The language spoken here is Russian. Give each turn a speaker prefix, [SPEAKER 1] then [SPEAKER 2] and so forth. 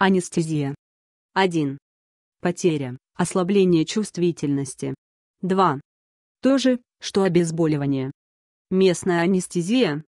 [SPEAKER 1] Анестезия. 1. Потеря, ослабление чувствительности. 2. То же, что обезболивание. Местная анестезия